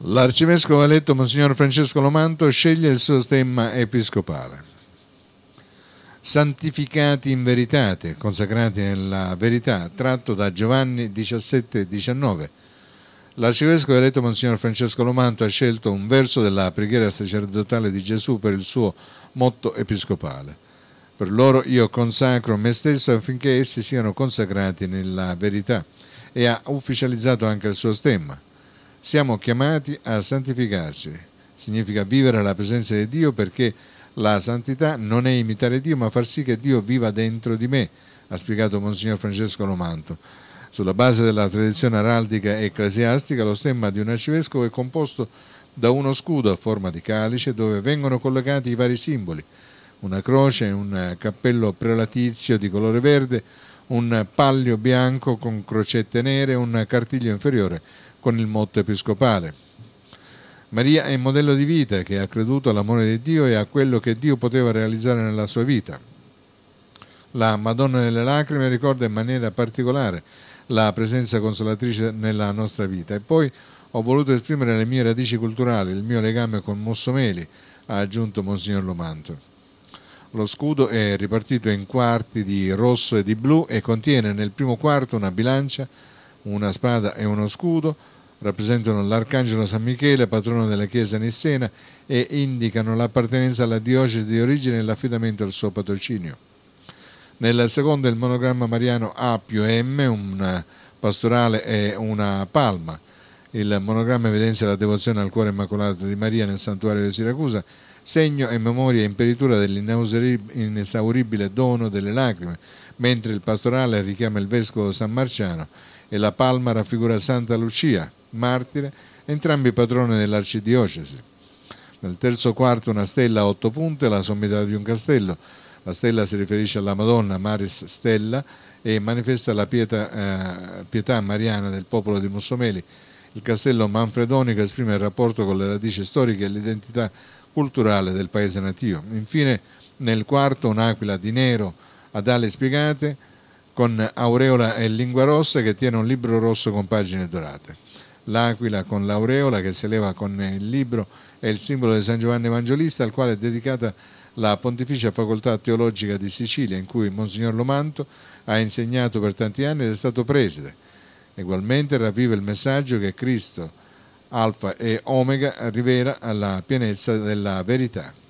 L'arcivescovo eletto Monsignor Francesco Lomanto sceglie il suo stemma episcopale. Santificati in veritate, consacrati nella verità, tratto da Giovanni 17-19. L'arcivescovo eletto Monsignor Francesco Lomanto ha scelto un verso della preghiera sacerdotale di Gesù per il suo motto episcopale. Per loro io consacro me stesso affinché essi siano consacrati nella verità e ha ufficializzato anche il suo stemma siamo chiamati a santificarci. Significa vivere alla presenza di Dio perché la santità non è imitare Dio, ma far sì che Dio viva dentro di me, ha spiegato Monsignor Francesco Lomanto. Sulla base della tradizione araldica ecclesiastica, lo stemma di un arcivescovo è composto da uno scudo a forma di calice dove vengono collegati i vari simboli, una croce, un cappello prelatizio di colore verde, un pallio bianco con crocette nere e un cartiglio inferiore con il motto episcopale. Maria è il modello di vita che ha creduto all'amore di Dio e a quello che Dio poteva realizzare nella sua vita. La Madonna delle lacrime ricorda in maniera particolare la presenza consolatrice nella nostra vita e poi ho voluto esprimere le mie radici culturali, il mio legame con Mossomeli, ha aggiunto Monsignor Lomanto. Lo scudo è ripartito in quarti di rosso e di blu e contiene nel primo quarto una bilancia, una spada e uno scudo, rappresentano l'Arcangelo San Michele, patrono della Chiesa Nissena, e indicano l'appartenenza alla diocesi di origine e l'affidamento al suo patrocinio. Nella seconda il monogramma mariano A più M, un pastorale e una palma. Il monogramma evidenzia la devozione al cuore immacolato di Maria nel santuario di Siracusa, segno e memoria e imperitura dell'inesauribile dono delle lacrime, mentre il pastorale richiama il vescovo San Marciano e la palma raffigura Santa Lucia, martire, entrambi patrone dell'arcidiocesi. Nel terzo quarto una stella a otto punte, la sommità di un castello. La stella si riferisce alla Madonna Maris Stella e manifesta la pietà, eh, pietà mariana del popolo di Mussomeli, il castello manfredonico esprime il rapporto con le radici storiche e l'identità culturale del paese natio. Infine, nel quarto, un'aquila di nero ad ali spiegate, con aureola e lingua rossa, che tiene un libro rosso con pagine dorate. L'aquila con l'aureola che si eleva con il libro è il simbolo di San Giovanni Evangelista, al quale è dedicata la Pontificia Facoltà Teologica di Sicilia, in cui Monsignor Lomanto ha insegnato per tanti anni ed è stato preside. Egualmente ravviva il messaggio che Cristo, Alfa e Omega, rivela alla pienezza della verità.